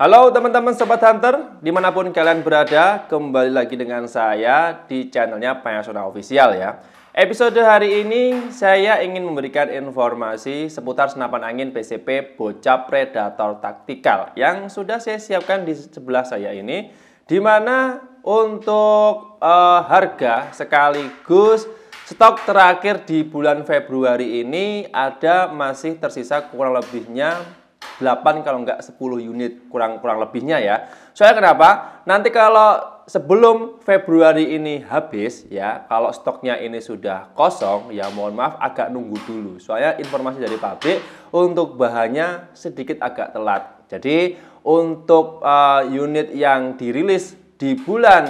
Halo teman-teman Sobat Hunter, dimanapun kalian berada, kembali lagi dengan saya di channelnya Payasona Official ya. Episode hari ini saya ingin memberikan informasi seputar senapan angin PCP Bocah Predator Taktikal yang sudah saya siapkan di sebelah saya ini. Dimana untuk uh, harga sekaligus Stok terakhir di bulan Februari ini ada masih tersisa kurang lebihnya 8 kalau nggak 10 unit kurang kurang lebihnya ya. Soalnya kenapa? Nanti kalau sebelum Februari ini habis ya, kalau stoknya ini sudah kosong ya mohon maaf agak nunggu dulu. Soalnya informasi dari pabrik untuk bahannya sedikit agak telat. Jadi untuk uh, unit yang dirilis di bulan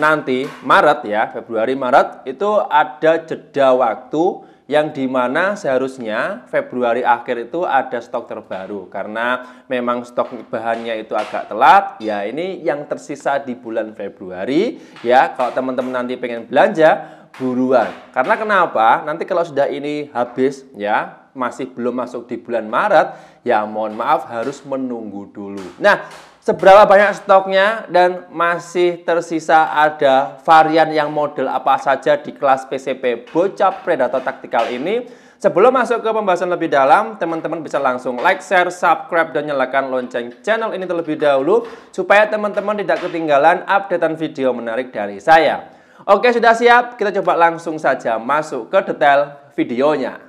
nanti Maret ya, Februari Maret itu ada jeda waktu yang dimana seharusnya Februari akhir itu ada stok terbaru karena memang stok bahannya itu agak telat ya ini yang tersisa di bulan Februari ya kalau teman-teman nanti pengen belanja buruan karena kenapa nanti kalau sudah ini habis ya masih belum masuk di bulan Maret ya mohon maaf harus menunggu dulu nah seberapa banyak stoknya dan masih tersisa ada varian yang model apa saja di kelas PCP Bocap Predator taktikal ini. Sebelum masuk ke pembahasan lebih dalam, teman-teman bisa langsung like, share, subscribe, dan nyalakan lonceng channel ini terlebih dahulu supaya teman-teman tidak ketinggalan updatean video menarik dari saya. Oke, sudah siap? Kita coba langsung saja masuk ke detail videonya.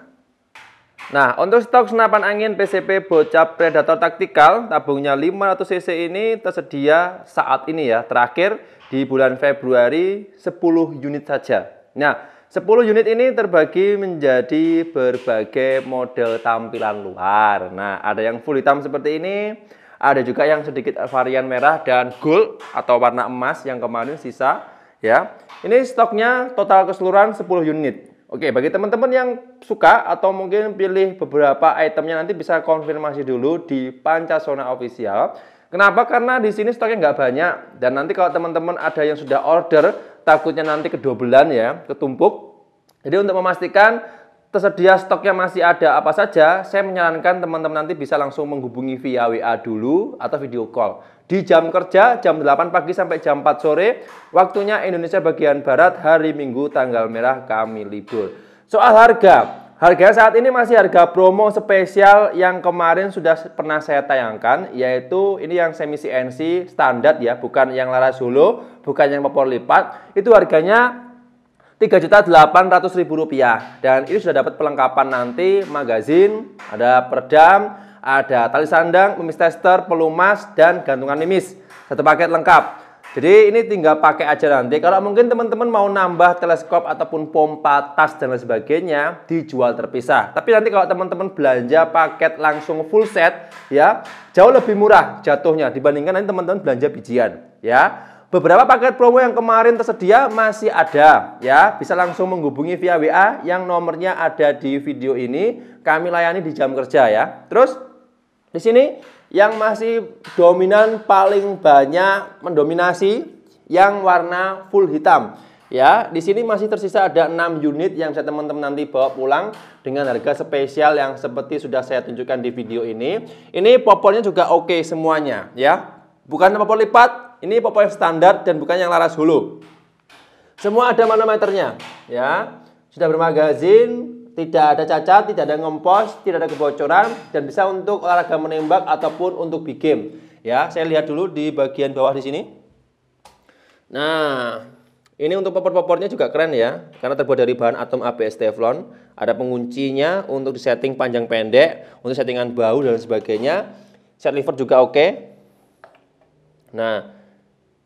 Nah, untuk stok senapan angin PCP Bocap Predator Taktikal, tabungnya 500 cc ini tersedia saat ini ya, terakhir di bulan Februari 10 unit saja. Nah, 10 unit ini terbagi menjadi berbagai model tampilan luar. Nah, ada yang full hitam seperti ini, ada juga yang sedikit varian merah dan gold atau warna emas yang kemarin sisa ya. Ini stoknya total keseluruhan 10 unit. Oke, bagi teman-teman yang suka atau mungkin pilih beberapa itemnya nanti bisa konfirmasi dulu di Pancasona Official. Kenapa? Karena di sini stoknya nggak banyak dan nanti kalau teman-teman ada yang sudah order takutnya nanti kedobelan ya, ketumpuk. Jadi untuk memastikan tersedia stoknya masih ada apa saja, saya menyarankan teman-teman nanti bisa langsung menghubungi via WA dulu atau video call. Di jam kerja, jam 8 pagi sampai jam 4 sore, waktunya Indonesia bagian Barat, hari Minggu, tanggal merah, kami libur. Soal harga, harga saat ini masih harga promo spesial yang kemarin sudah pernah saya tayangkan, yaitu ini yang semi CNC standar ya, bukan yang laras solo, bukan yang popor lipat, itu harganya 3.800.000 rupiah dan ini sudah dapat pelengkapan nanti magazin, ada peredam, ada tali sandang, mimis tester, pelumas dan gantungan mimis. Satu paket lengkap. Jadi ini tinggal pakai aja nanti. Kalau mungkin teman-teman mau nambah teleskop ataupun pompa, tas dan lain sebagainya dijual terpisah. Tapi nanti kalau teman-teman belanja paket langsung full set ya, jauh lebih murah jatuhnya dibandingkan nanti teman-teman belanja bijian ya. Beberapa paket promo yang kemarin tersedia masih ada ya. Bisa langsung menghubungi via WA yang nomornya ada di video ini. Kami layani di jam kerja ya. Terus di sini yang masih dominan paling banyak mendominasi yang warna full hitam. Ya, di sini masih tersisa ada 6 unit yang saya teman-teman nanti bawa pulang dengan harga spesial yang seperti sudah saya tunjukkan di video ini. Ini popornya juga oke okay semuanya ya. Bukan popor lipat, ini Popeye standar dan bukan yang Laras Hulu. Semua ada manometernya, ya. Sudah bermagazin, tidak ada cacat, tidak ada ngempos, tidak ada kebocoran dan bisa untuk olahraga menembak ataupun untuk big game. Ya, saya lihat dulu di bagian bawah di sini. Nah, ini untuk popor-popornya juga keren ya, karena terbuat dari bahan atom ABS Teflon. Ada penguncinya untuk disetting panjang pendek, untuk settingan bau dan sebagainya. Set lever juga oke. Okay. Nah,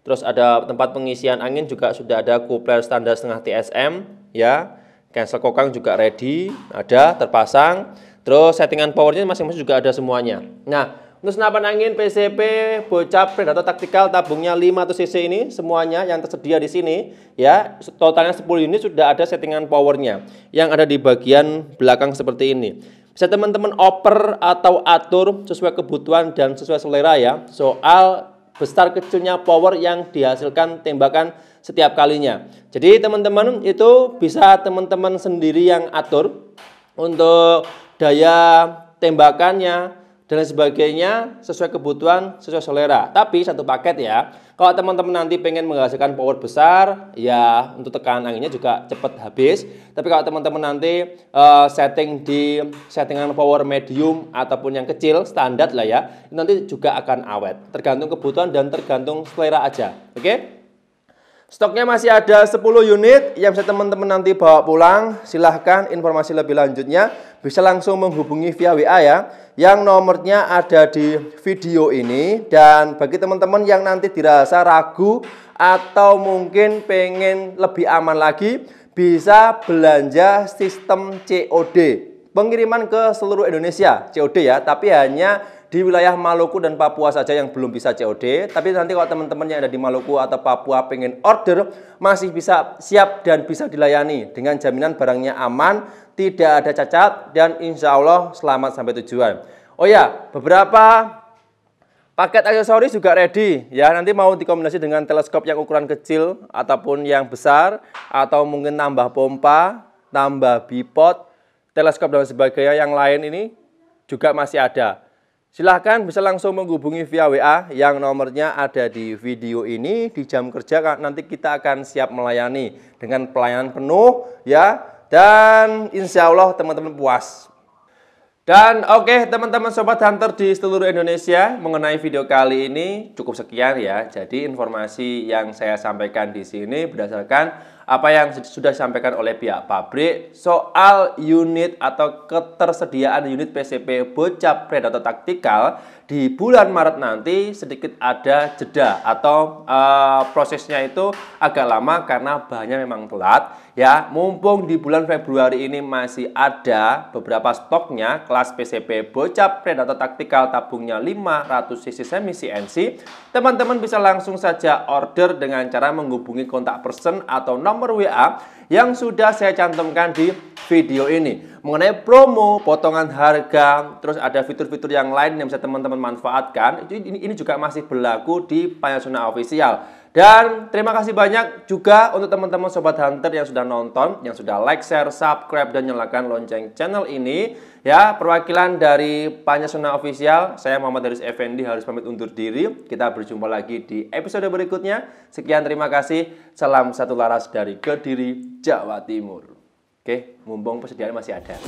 Terus ada tempat pengisian angin juga sudah ada kupler standar setengah TSM ya. Cancel kokang juga ready, ada terpasang. Terus settingan powernya masing-masing juga ada semuanya. Nah, untuk senapan angin PCP, bocap, predator taktikal tabungnya 500 cc ini semuanya yang tersedia di sini ya. Totalnya 10 unit sudah ada settingan powernya yang ada di bagian belakang seperti ini. Bisa teman-teman oper atau atur sesuai kebutuhan dan sesuai selera ya. Soal besar kecilnya power yang dihasilkan tembakan setiap kalinya. Jadi teman-teman itu bisa teman-teman sendiri yang atur untuk daya tembakannya, dan lain sebagainya sesuai kebutuhan, sesuai selera. Tapi satu paket ya. Kalau teman-teman nanti pengen menghasilkan power besar, ya untuk tekanan anginnya juga cepat habis. Tapi kalau teman-teman nanti uh, setting di settingan power medium ataupun yang kecil standar lah ya, nanti juga akan awet. Tergantung kebutuhan dan tergantung selera aja. Oke? Okay? Stoknya masih ada 10 unit yang bisa teman-teman nanti bawa pulang. Silahkan informasi lebih lanjutnya bisa langsung menghubungi via WA ya. Yang nomornya ada di video ini. Dan bagi teman-teman yang nanti dirasa ragu atau mungkin pengen lebih aman lagi, bisa belanja sistem COD. Pengiriman ke seluruh Indonesia, COD ya, tapi hanya di wilayah Maluku dan Papua saja yang belum bisa COD. Tapi nanti kalau teman-teman yang ada di Maluku atau Papua pengen order, masih bisa siap dan bisa dilayani dengan jaminan barangnya aman, tidak ada cacat, dan insya Allah selamat sampai tujuan. Oh ya, beberapa paket aksesoris juga ready. Ya, nanti mau dikombinasi dengan teleskop yang ukuran kecil ataupun yang besar, atau mungkin nambah pompa, nambah bipod, teleskop dan sebagainya yang lain ini juga masih ada. Silahkan bisa langsung menghubungi via WA yang nomornya ada di video ini di jam kerja nanti kita akan siap melayani dengan pelayanan penuh ya dan insya Allah teman-teman puas. Dan oke okay, teman-teman sobat hunter di seluruh Indonesia mengenai video kali ini cukup sekian ya. Jadi informasi yang saya sampaikan di sini berdasarkan apa yang sudah disampaikan oleh pihak pabrik soal unit atau ketersediaan unit PCP bocap predator taktikal di bulan Maret nanti sedikit ada jeda atau uh, prosesnya itu agak lama karena bahannya memang telat ya mumpung di bulan Februari ini masih ada beberapa stoknya kelas PCP bocap predator taktikal tabungnya 500 cc semi CNC teman-teman bisa langsung saja order dengan cara menghubungi kontak person atau nomor WA yang sudah saya cantumkan di video ini mengenai promo, potongan harga, terus ada fitur-fitur yang lain yang bisa teman-teman manfaatkan. Ini, juga masih berlaku di Panasonic Official. Dan terima kasih banyak juga untuk teman-teman Sobat Hunter yang sudah nonton, yang sudah like, share, subscribe, dan nyalakan lonceng channel ini. Ya, perwakilan dari Pancasona Official, saya Muhammad Haris Effendi harus pamit undur diri. Kita berjumpa lagi di episode berikutnya. Sekian terima kasih. Salam satu laras dari Kediri, Jawa Timur. Oke, mumpung persediaan masih ada.